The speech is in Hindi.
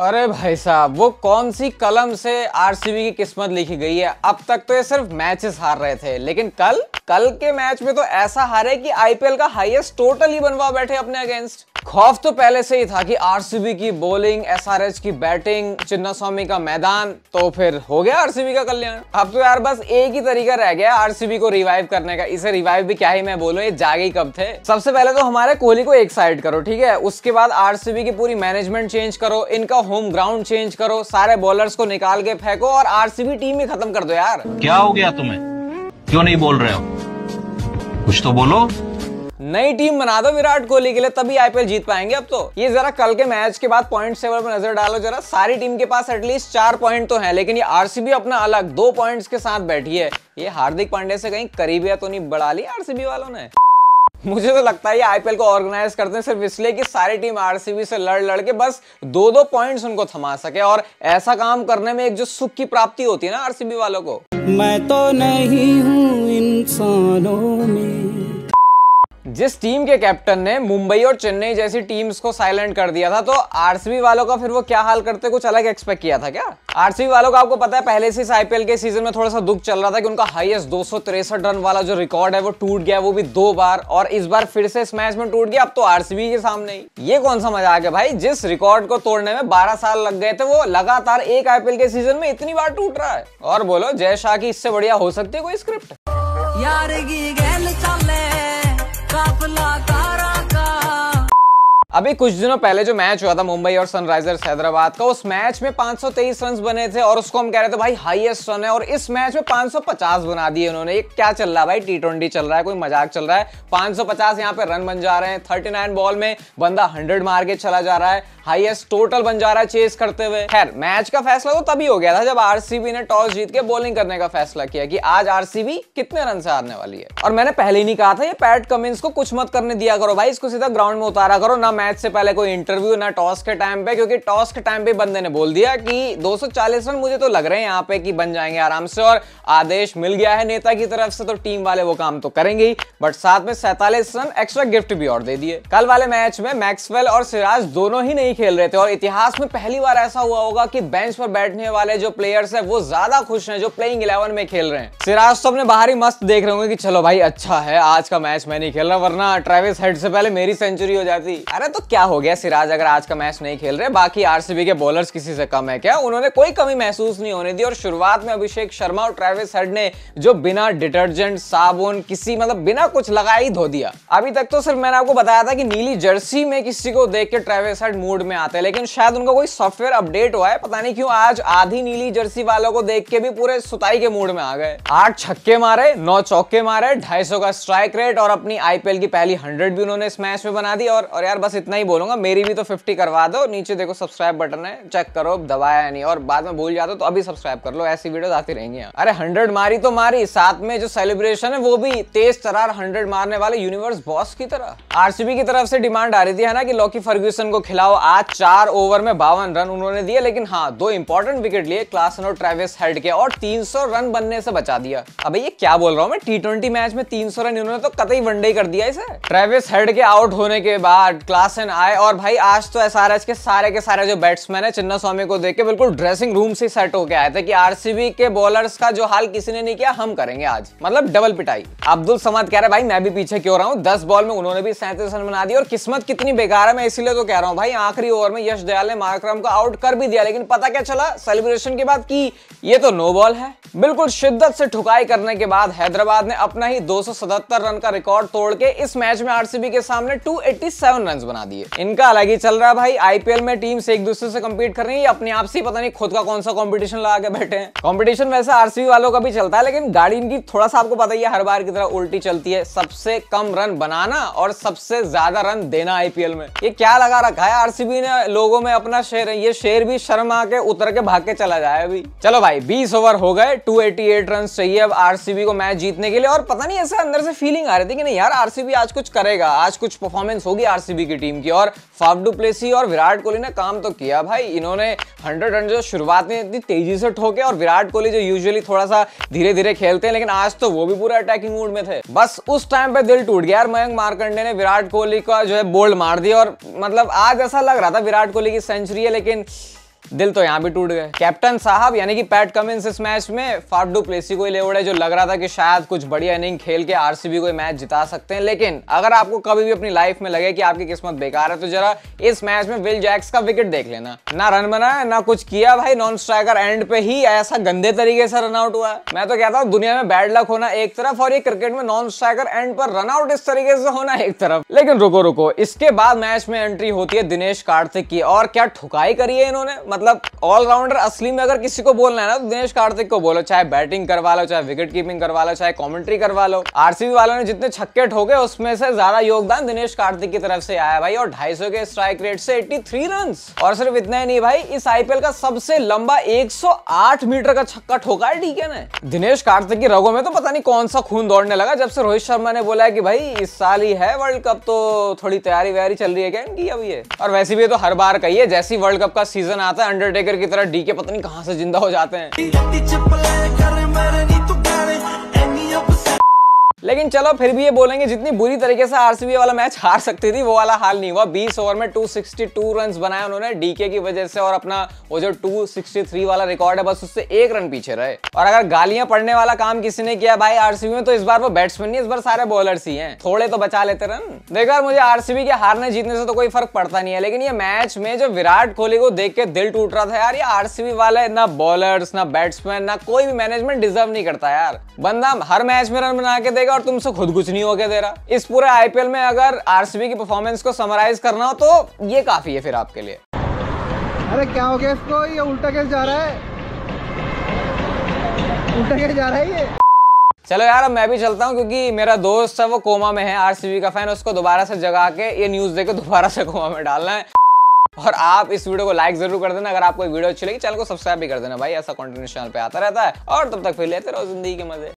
अरे भाई साहब वो कौन सी कलम से आरसीबी की किस्मत लिखी गई है अब तक तो ये सिर्फ मैचेस हार रहे थे लेकिन कल कल के मैच में तो ऐसा हारे कि आईपीएल का हाईएस्ट टोटल ही बनवा बैठे अपने अगेंस्ट खौफ तो पहले से ही था कि आरसीबी की बॉलिंग एसआरएच की बैटिंग चिन्ना स्वामी का मैदान तो फिर हो गया आरसीबी का कल्याण अब तो यार बस एक ही तरीका रह गया आरसीबी को रिवाइव करने का इसे रिवाइव भी क्या ही मैं बोलूं ये जागे कब थे सबसे पहले तो हमारे कोहली को एक साइड करो ठीक है उसके बाद आरसीबी की पूरी मैनेजमेंट चेंज करो इनका होम ग्राउंड चेंज करो सारे बॉलर्स को निकाल के फेंको और आरसीबी टीम ही खत्म कर दो यार क्या हो गया तुम्हें क्यों नहीं बोल रहे हो कुछ तो बोलो नई टीम बना दो विराट कोहली के लिए तभी आईपीएल जीत पाएंगे अब तो ये जरा कल के मैच के बाद पॉइंट टेबल पर नजर डालो जरा सारी टीम के पास एटलीस्ट चार पॉइंट तो हैं लेकिन ये आरसीबी अपना अलग दो पॉइंट्स के साथ बैठी है ये हार्दिक पांडे से कहीं करीबिया तो नहीं बढ़ा ली आरसीबी वालों ने मुझे तो लगता है आईपीएल को ऑर्गेनाइज करते हैं सिर्फ इसलिए कि सारी टीम आरसीबी से लड़ लड़ के बस दो दो पॉइंट्स उनको थमा सके और ऐसा काम करने में एक जो सुख की प्राप्ति होती है ना आरसीबी वालों को मैं तो नहीं हूँ इंसानों में जिस टीम के कैप्टन ने मुंबई और चेन्नई जैसी टीम्स को साइलेंट कर दिया था तो आरसीबी वालों का फिर वो क्या हाल करते कुछ अलग एक्सपेक्ट किया था क्या आरसीबी वालों का आपको पता है पहले से आईपीएल के सीजन में थोड़ा सा दुख चल रहा था कि उनका हाईएस्ट दो रन वाला जो रिकॉर्ड है वो टूट गया वो भी दो बार और इस बार फिर से इस मैच में टूट गया अब तो आरसीबी के सामने ही ये कौन सा मजा आ गया भाई जिस रिकॉर्ड को तोड़ने में बारह साल लग गए थे वो लगातार एक आईपीएल के सीजन में इतनी बार टूट रहा है और बोलो जय शाह की इससे बढ़िया हो सकती है कोई स्क्रिप्ट यार काफला का अभी कुछ दिनों पहले जो मैच हुआ था मुंबई और सनराइजर्स हैदराबाद का उस मैच में 523 रन बने थे और उसको हम कह रहे थे भाई हाईएस्ट रन है और इस मैच में 550 बना दिए उन्होंने ये क्या चल रहा है भाई टी ट्वेंटी चल रहा है कोई मजाक चल रहा है 550 यहाँ पे रन बन जा रहे हैं 39 बॉल में बंदा हंड्रेड मार के चला जा रहा है हाइएस्ट टोटल बन जा रहा है चेस करते हुए खैर मैच का फैसला तो तभी हो गया था जब आर ने टॉस जीत के बॉलिंग करने का फैसला किया कि आज आर कितने रन से हारने वाली है और मैंने पहले ही नहीं कहा था ये पैट कमिंस को कुछ मत करने दिया करो भाई इसको सीधा ग्राउंड में उतारा करो ना मैच से पहले कोई इंटरव्यू ना टॉस के टाइम पे क्योंकि टॉस के टाइम पे बंदे ने बोल दिया कि 240 रन मुझे तो लग रहे हैं यहाँ पे कि बन जाएंगे आराम से और आदेश मिल गया है नेता की तरफ से तो टीम वाले वो काम तो करेंगे ही बट साथ में सैतालीस रन एक्स्ट्रा गिफ्ट भी और दे दिए कल वाले मैच में मैक्सवेल और सिराज दोनों ही नहीं खेल रहे थे और इतिहास में पहली बार ऐसा हुआ होगा की बेंच पर बैठने वाले जो प्लेयर्स है वो ज्यादा खुश है जो प्लेइंग इलेवन में खेल रहे हैं सिराज तो अपने बाहर ही मस्त देख रहे होंगे की चलो भाई अच्छा है आज का मैच मैं नहीं खेल रहा वरना ट्रेविस हेड से पहले मेरी सेंचुरी हो जाती अरे तो क्या हो गया सिराज अगर आज का मैच नहीं खेल रहे बाकी आरसीबी के बॉलर्स किसी से कम है क्या उन्होंने कोई कमी महसूस नहीं होने दी और शुरुआत में अभिषेक शर्मा और ट्रेविस हेड ने जो बिना डिटर्जेंट साबुन किसी मतलब बिना कुछ लगाए ही धो दिया अभी तक तो सिर्फ मैंने आपको बताया था कि नीली जर्सी में किसी को देख के ट्रेविस हेड मूड में आते हैं लेकिन शायद उनका कोई सॉफ्टवेयर अपडेट हुआ है पता नहीं क्यों आज आधी नीली जर्सी वालों को देख के भी पूरे सुताई के मूड में आ गए आठ छक्के मारे नौ चौके मारे ढाई का स्ट्राइक रेट और अपनी आईपीएल की पहली हंड्रेड भी उन्होंने इस मैच में बना दी और, और यार बस इतना ही बोलूंगा मेरी भी तो फिफ्टी करवा दो नीचे देखो सब्सक्राइब बटन है चेक करो दबाया नहीं और बाद में भूल जाते तो अभी सब्सक्राइब कर लो ऐसी वीडियो आती रहेंगी अरे हंड्रेड मारी तो मारी साथ में जो सेलिब्रेशन है वो भी तेज तरार हंड्रेड मारने वाले यूनिवर्स बॉस की तरह आरसीबी की तरफ से डिमांड आ रही थी है ना कि लॉकी फर्ग्यूसन को खिलाओ आज चार ओवर में बावन रन उन्होंने दिए लेकिन हाँ दो इंपॉर्टेंट विकेट लिए क्लासन और ट्रेविस हेड के और तीन रन बनने से बचा दिया अब ये क्या बोल रहा हूँ मैं टी मैच में 300 रन इन्होंने तो कतई वनडे कर दिया इसे ट्रेविस हेड के आउट होने के बाद क्लास हासन आए और भाई आज तो एस के सारे के सारे जो बैट्समैन है चिन्ना स्वामी को देख के बिल्कुल ड्रेसिंग रूम से सेट होके आए थे कि आरसीबी के बॉलर्स का जो हाल किसी ने नहीं किया हम करेंगे आज मतलब डबल पिटाई अब्दुल समद कह रहे भाई मैं भी पीछे क्यों रहा हूँ दस बॉल में उन्होंने भी सैंतीस रन बना दिया और किस्मत कितनी बेकार है मैं इसीलिए तो कह रहा हूँ भाई आखिरी ओवर में यश दयाल ने मार्क्रम को आउट कर भी दिया लेकिन पता क्या चला सेलिब्रेशन के बाद की ये तो नो बॉल है बिल्कुल शिद्दत से ठुकाई करने के बाद हैदराबाद ने अपना ही दो रन का रिकॉर्ड तोड़ के इस मैच में आरसीबी के सामने टू रन बना बना दिए इनका अलग ही चल रहा है भाई आईपीएल में टीम्स एक दूसरे से कम्पीट कर रही है अपने आप से पता नहीं खुद का कौन सा कॉम्पिटिशन लगा के बैठे हैं कॉम्पिटिशन वैसे आरसीबी वालों का भी चलता है लेकिन गाड़ी इनकी थोड़ा सा आपको पता ही है हर बार की तरह उल्टी चलती है सबसे कम रन बनाना और सबसे ज्यादा रन देना आईपीएल में ये क्या लगा रखा है आरसीबी ने लोगों में अपना शेर ये शेर भी शर्म आके उतर के भाग के चला जाए अभी चलो भाई बीस ओवर हो गए टू एटी एट रन चाहिए अब आरसीबी को मैच जीतने के लिए और पता नहीं ऐसे अंदर से फीलिंग आ रही थी कि नहीं यार आरसीबी आज कुछ करेगा आज कुछ परफॉर्मेंस होगी आरसीबी की टीम की और फाफडू प्लेसी और विराट कोहली ने काम तो किया भाई इन्होंने हंड्रेड रन जो शुरुआत में इतनी तेजी से ठोके और विराट कोहली जो यूजुअली थोड़ा सा धीरे धीरे खेलते हैं लेकिन आज तो वो भी पूरा अटैकिंग मूड में थे बस उस टाइम पे दिल टूट गया यार मयंक मारकंडे ने विराट कोहली का जो है बोल्ड मार दिया और मतलब आज ऐसा लग रहा था विराट कोहली की सेंचुरी है लेकिन दिल तो यहाँ भी टूट गए कैप्टन साहब यानी कि पैट कमिंस इस मैच में फाफडू प्लेसी को ही ले उड़े जो लग रहा था कि शायद कुछ बढ़िया इनिंग खेल के आरसीबी को मैच जिता सकते हैं लेकिन अगर आपको कभी भी अपनी लाइफ में लगे कि आपकी किस्मत बेकार है तो जरा इस मैच में विल जैक्स का विकेट देख लेना ना रन बनाया ना कुछ किया भाई नॉन स्ट्राइकर एंड पे ही ऐसा गंदे तरीके से रनआउट हुआ मैं तो कहता हूँ दुनिया में बैड लक होना एक तरफ और ये क्रिकेट में नॉन स्ट्राइकर एंड पर रनआउट इस तरीके से होना एक तरफ लेकिन रुको रुको इसके बाद मैच में एंट्री होती है दिनेश कार्तिक की और क्या ठुकाई करी है इन्होंने मतलब मतलब ऑलराउंडर असली में अगर किसी को बोलना है ना तो दिनेश कार्तिक को बोलो चाहे बैटिंग करवा लो चाहे विकेट कीपिंग करवा लो चाहे कॉमेंट्री करवा लो आरसीबी वालों ने जितने छक्के ठोके उसमें से ज्यादा योगदान दिनेश कार्तिक की तरफ से आया भाई और ढाई के स्ट्राइक रेट से एट्टी थ्री और सिर्फ इतना ही नहीं भाई इस आईपीएल का सबसे लंबा एक मीटर का छक्का ठोका है है ना दिनेश कार्तिक की रगों में तो पता नहीं कौन सा खून दौड़ने लगा जब से रोहित शर्मा ने बोला है कि भाई इस साल ही है वर्ल्ड कप तो थोड़ी तैयारी व्यारी चल रही है क्या इनकी अभी और वैसे भी तो हर बार कही है जैसी वर्ल्ड कप का सीजन आता है अंडरटेकर की तरह डी के पता नहीं कहाँ से जिंदा हो जाते हैं लेकिन चलो फिर भी ये बोलेंगे जितनी बुरी तरीके से आरसीबी वाला मैच हार सकती थी वो वाला हाल नहीं हुआ 20 ओवर में 262 रन बनाए उन्होंने डीके की वजह से और अपना वो जो 263 वाला रिकॉर्ड है बस उससे एक रन पीछे रहे और अगर गालियां पड़ने वाला काम किसी ने किया भाई आरसीबी में तो इस बार वो बैट्समैन नहीं इस बार सारे बॉलर ही है थोड़े तो बचा लेते रन देखो मुझे आरसीबी के हारने जीतने से तो कोई फर्क पड़ता नहीं है लेकिन ये मैच में जो विराट कोहली को देख के दिल टूट रहा था यार ये आरसीबी वाले ना बॉलर ना बैट्समैन ना कोई भी मैनेजमेंट डिजर्व नहीं करता यार बंदा हर मैच में रन बना के देगा जाएगा और तुमसे खुद कुछ नहीं हो दे रहा इस पूरे आईपीएल में अगर आरसीबी की परफॉर्मेंस को समराइज करना हो तो ये काफी है फिर आपके लिए अरे क्या हो गया इसको ये उल्टा कैसे जा रहा है उल्टा कैसे जा रहा है ये चलो यार अब मैं भी चलता हूँ क्योंकि मेरा दोस्त है वो कोमा में है आरसीबी का फैन उसको दोबारा से जगा के ये न्यूज़ देकर दोबारा से कोमा में डालना है और आप इस वीडियो को लाइक जरूर कर देना अगर आपको वीडियो अच्छी लगी चैनल को सब्सक्राइब भी कर देना भाई ऐसा कंटेंट चैनल पे आता रहता है और तब तक फिर लेते रहो जिंदगी के मजे